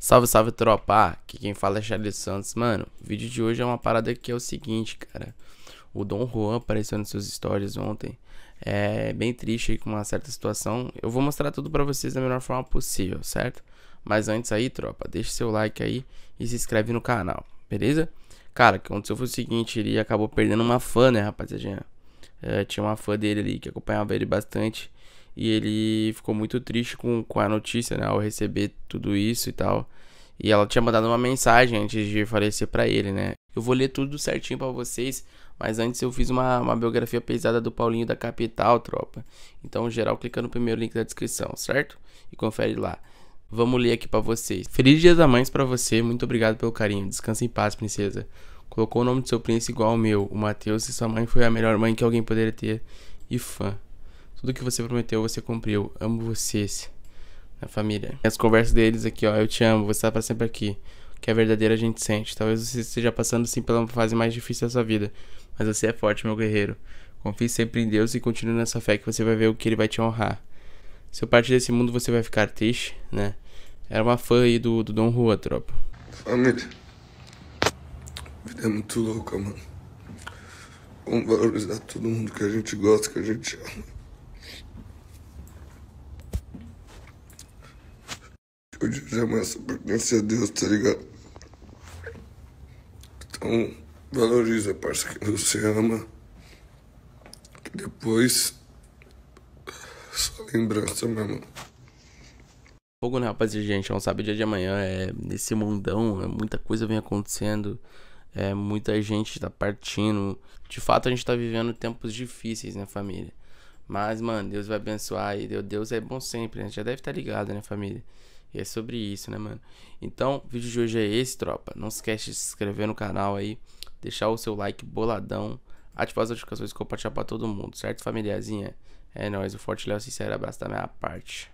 Salve, salve, tropa! Aqui quem fala é Charles Santos. Mano, o vídeo de hoje é uma parada que é o seguinte, cara. O Dom Juan apareceu nos seus stories ontem. É bem triste aí com uma certa situação. Eu vou mostrar tudo pra vocês da melhor forma possível, certo? Mas antes aí, tropa, deixa seu like aí e se inscreve no canal, beleza? Cara, o que aconteceu foi o seguinte, ele acabou perdendo uma fã, né, rapaziada? É, tinha uma fã dele ali que acompanhava ele bastante. E ele ficou muito triste com, com a notícia, né? Ao receber tudo isso e tal. E ela tinha mandado uma mensagem antes de falecer para ele, né? Eu vou ler tudo certinho para vocês, mas antes eu fiz uma, uma biografia pesada do Paulinho da Capital, tropa. Então, geral, clica no primeiro link da descrição, certo? E confere lá. Vamos ler aqui para vocês. Feliz Dia da Mães para você, muito obrigado pelo carinho. Descansa em paz, princesa. Colocou o nome do seu príncipe igual ao meu, o Matheus, e sua mãe foi a melhor mãe que alguém poderia ter. E fã. Tudo que você prometeu, você cumpriu. Amo vocês. Na família. As conversas deles aqui, ó. Eu te amo, você tá pra sempre aqui. O que é verdadeiro a gente sente. Talvez você esteja passando sim pela fase mais difícil da sua vida. Mas você é forte, meu guerreiro. Confie sempre em Deus e continue nessa fé que você vai ver o que ele vai te honrar. Se eu partir desse mundo, você vai ficar triste, né? Era uma fã aí do, do Dom Rua, tropa. Família. vida é muito louca, mano. Vamos valorizar todo mundo que a gente gosta, que a gente ama. Eu mais pertence a Deus, tá ligado? Então, valoriza, parça, que você ama. depois, só lembrança, mesmo. Fogo, né, rapaziada? Gente, não sabe o dia de amanhã. É, nesse mundão, é, muita coisa vem acontecendo. É, muita gente tá partindo. De fato, a gente tá vivendo tempos difíceis, né, família? Mas, mano, Deus vai abençoar e Deus é bom sempre, né? Já deve estar tá ligado, né, família? E é sobre isso, né, mano? Então, o vídeo de hoje é esse, tropa. Não esquece de se inscrever no canal aí, deixar o seu like boladão, ativar as notificações e compartilhar pra todo mundo, certo, familiazinha? É nóis, um forte, leão, sincero abraço da minha parte.